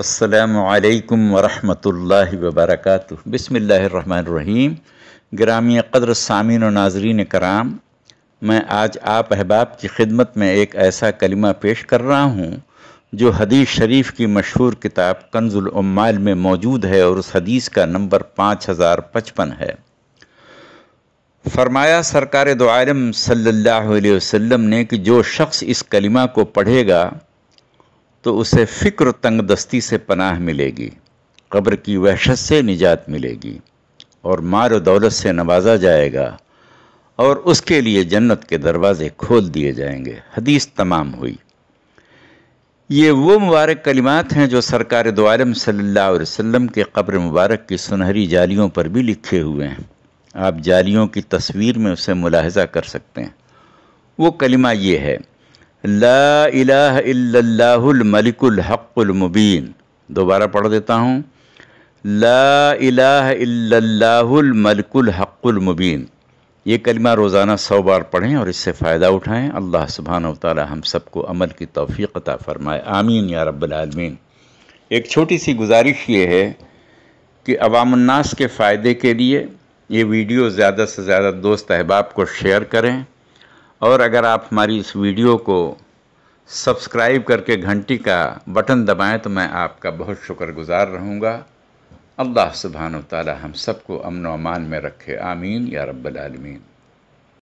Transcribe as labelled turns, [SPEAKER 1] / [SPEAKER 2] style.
[SPEAKER 1] असलकम वरहमल वबरक बसमीम ग्रामी क़द्र सामीन और नाजरीन कराम मैं आज आप अहबाब की खिदमत में एक ऐसा कलिमा पेश कर रहा हूँ जो हदीस शरीफ की मशहूर किताब कंजुलमाल में मौजूद है और उस हदीस का नंबर पाँच हज़ार पचपन है फरमाया सरकार दो आलम सल्लल्लाहु अलैहि वसल्लम ने कि जो शख्स इस कलिमा को पढ़ेगा तो उसे फ़िक्र तंग दस्ती से पनाह मिलेगी कब्र की वहशत से निजात मिलेगी और मार दौलत से नवाजा जाएगा और उसके लिए जन्नत के दरवाज़े खोल दिए जाएंगे हदीस तमाम हुई ये वो मुबारक कलिमात हैं जो सरकार दो आलम सल्लल्लाहु अलैहि वसल्लम के कब्र मुबारक की सुनहरी जालियों पर भी लिखे हुए हैं आप जालियों की तस्वीर में उसे मुलाहजा कर सकते हैं वो कलिमा ये है ला इलाहल्लाहुलमलिकुल हक़ुलमुबीन दोबारा पढ़ देता हूँ ला इलाहल्लाहुलमलिकुल हक़ुलमुबीन ये कलमा रोज़ाना सौ बार पढ़ें और इससे फ़ायदा उठाएँ अल्लाह सुबहान ताली हम सबको अमल की तोफ़ी अता फ़रमाए आमीन या रब्लमीन एक छोटी सी गुजारिश ये है कि अवामनास के फ़ायदे के लिए ये वीडियो ज़्यादा से ज़्यादा दोस्त अहबाब को शेयर करें और अगर आप हमारी इस वीडियो को सब्सक्राइब करके घंटी का बटन दबाएं तो मैं आपका बहुत शुक्रगुजार रहूँगा अल्लाह सुबहान ताली हम सबको अमन अमान में रखे आमीन या रब्बल आलमीन